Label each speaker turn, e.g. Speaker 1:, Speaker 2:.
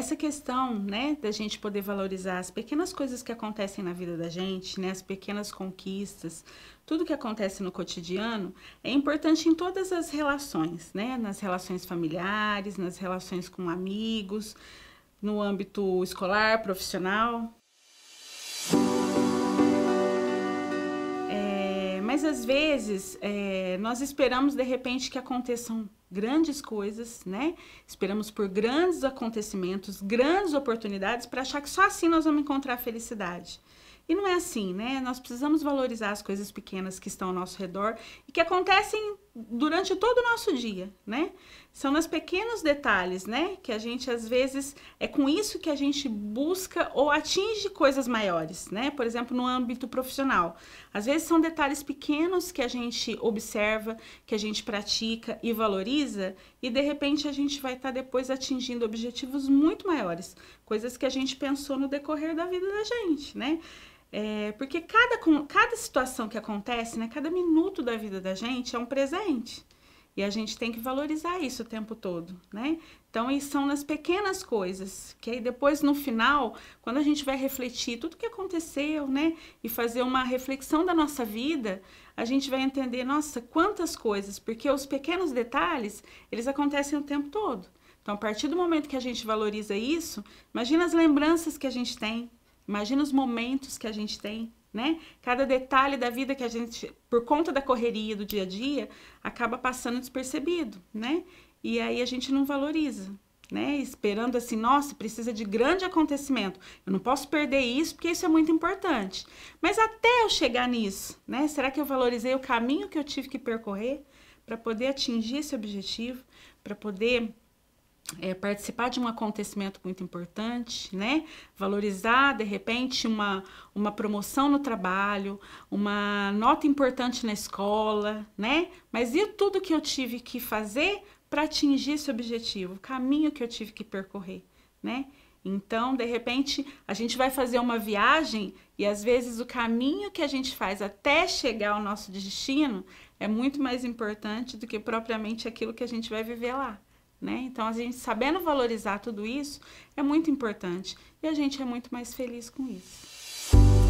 Speaker 1: essa questão, né, da gente poder valorizar as pequenas coisas que acontecem na vida da gente, né, as pequenas conquistas, tudo que acontece no cotidiano é importante em todas as relações, né, nas relações familiares, nas relações com amigos, no âmbito escolar, profissional. É, mas às vezes é, nós esperamos de repente que aconteçam grandes coisas, né? Esperamos por grandes acontecimentos, grandes oportunidades para achar que só assim nós vamos encontrar a felicidade. E não é assim, né? Nós precisamos valorizar as coisas pequenas que estão ao nosso redor e que acontecem durante todo o nosso dia, né? São nos pequenos detalhes, né? Que a gente às vezes é com isso que a gente busca ou atinge coisas maiores, né? Por exemplo, no âmbito profissional. Às vezes são detalhes pequenos que a gente observa, que a gente pratica e valoriza precisa e de repente a gente vai estar tá depois atingindo objetivos muito maiores, coisas que a gente pensou no decorrer da vida da gente, né? É, porque cada, cada situação que acontece, né, cada minuto da vida da gente é um presente. E a gente tem que valorizar isso o tempo todo, né? Então, e são nas pequenas coisas, que aí depois no final, quando a gente vai refletir tudo que aconteceu, né, e fazer uma reflexão da nossa vida, a gente vai entender, nossa, quantas coisas, porque os pequenos detalhes, eles acontecem o tempo todo. Então, a partir do momento que a gente valoriza isso, imagina as lembranças que a gente tem, Imagina os momentos que a gente tem, né? Cada detalhe da vida que a gente, por conta da correria do dia a dia, acaba passando despercebido, né? E aí a gente não valoriza, né? Esperando assim, nossa, precisa de grande acontecimento. Eu não posso perder isso porque isso é muito importante. Mas até eu chegar nisso, né? Será que eu valorizei o caminho que eu tive que percorrer para poder atingir esse objetivo, para poder é, participar de um acontecimento muito importante, né? Valorizar, de repente, uma, uma promoção no trabalho, uma nota importante na escola, né? Mas e tudo que eu tive que fazer para atingir esse objetivo, o caminho que eu tive que percorrer, né? Então, de repente, a gente vai fazer uma viagem e às vezes o caminho que a gente faz até chegar ao nosso destino é muito mais importante do que propriamente aquilo que a gente vai viver lá. Né? Então, a gente sabendo valorizar tudo isso é muito importante e a gente é muito mais feliz com isso.